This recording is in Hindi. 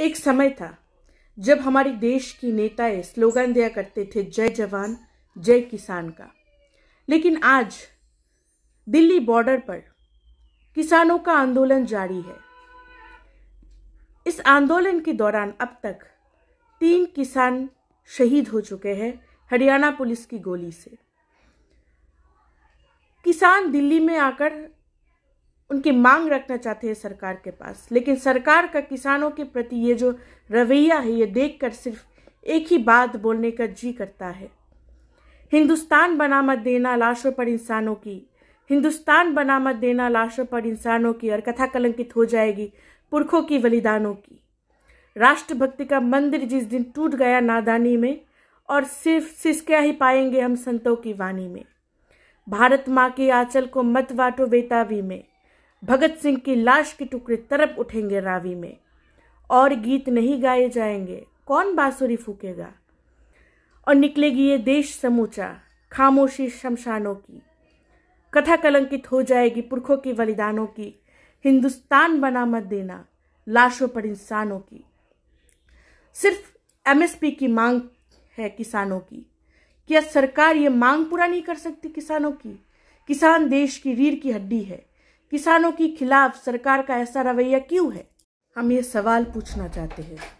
एक समय था जब हमारे देश की नेताएं स्लोगन दिया करते थे जय जवान जय किसान का लेकिन आज दिल्ली बॉर्डर पर किसानों का आंदोलन जारी है इस आंदोलन के दौरान अब तक तीन किसान शहीद हो चुके हैं हरियाणा पुलिस की गोली से किसान दिल्ली में आकर उनकी मांग रखना चाहते हैं सरकार के पास लेकिन सरकार का किसानों के प्रति ये जो रवैया है ये देखकर सिर्फ एक ही बात बोलने का जी करता है हिंदुस्तान बना मत देना लाशों पर इंसानों की हिंदुस्तान बना मत देना लाशों पर इंसानों की और कथा कलंकित हो जाएगी पुरखों की बलिदानों की राष्ट्रभक्ति का मंदिर जिस दिन टूट गया नादानी में और सिर्फ सिसकिया ही पाएंगे हम संतों की वाणी में भारत माँ के आंचल को मत वाटो बेतावी में भगत सिंह की लाश के टुकड़े तरप उठेंगे रावी में और गीत नहीं गाए जाएंगे कौन बांसुरी फूकेगा और निकलेगी ये देश समूचा खामोशी शमशानों की कथा कलंकित हो जाएगी पुरखों की बलिदानों की हिंदुस्तान बना मत देना लाशों पर इंसानों की सिर्फ एमएसपी की मांग है किसानों की क्या सरकार ये मांग पूरा नहीं कर सकती किसानों की किसान देश की रीढ़ की हड्डी है किसानों के खिलाफ सरकार का ऐसा रवैया क्यों है हम ये सवाल पूछना चाहते हैं